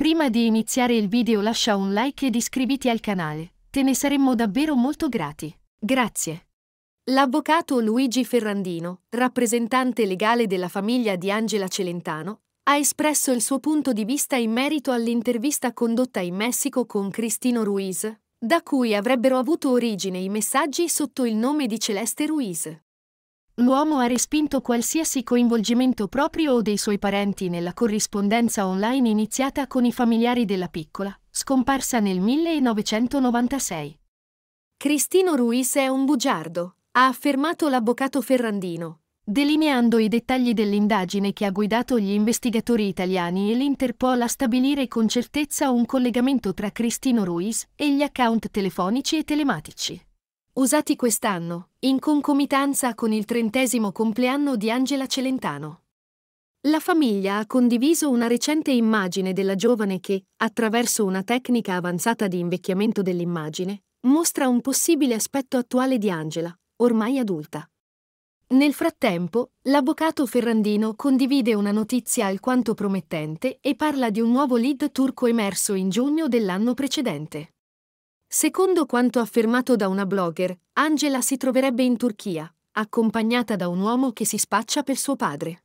Prima di iniziare il video lascia un like ed iscriviti al canale, te ne saremmo davvero molto grati. Grazie. L'avvocato Luigi Ferrandino, rappresentante legale della famiglia di Angela Celentano, ha espresso il suo punto di vista in merito all'intervista condotta in Messico con Cristino Ruiz, da cui avrebbero avuto origine i messaggi sotto il nome di Celeste Ruiz. L'uomo ha respinto qualsiasi coinvolgimento proprio o dei suoi parenti nella corrispondenza online iniziata con i familiari della piccola, scomparsa nel 1996. Cristino Ruiz è un bugiardo, ha affermato l'avvocato Ferrandino, delineando i dettagli dell'indagine che ha guidato gli investigatori italiani e l'Interpol a stabilire con certezza un collegamento tra Cristino Ruiz e gli account telefonici e telematici usati quest'anno, in concomitanza con il trentesimo compleanno di Angela Celentano. La famiglia ha condiviso una recente immagine della giovane che, attraverso una tecnica avanzata di invecchiamento dell'immagine, mostra un possibile aspetto attuale di Angela, ormai adulta. Nel frattempo, l'avvocato Ferrandino condivide una notizia alquanto promettente e parla di un nuovo lead turco emerso in giugno dell'anno precedente. Secondo quanto affermato da una blogger, Angela si troverebbe in Turchia, accompagnata da un uomo che si spaccia per suo padre.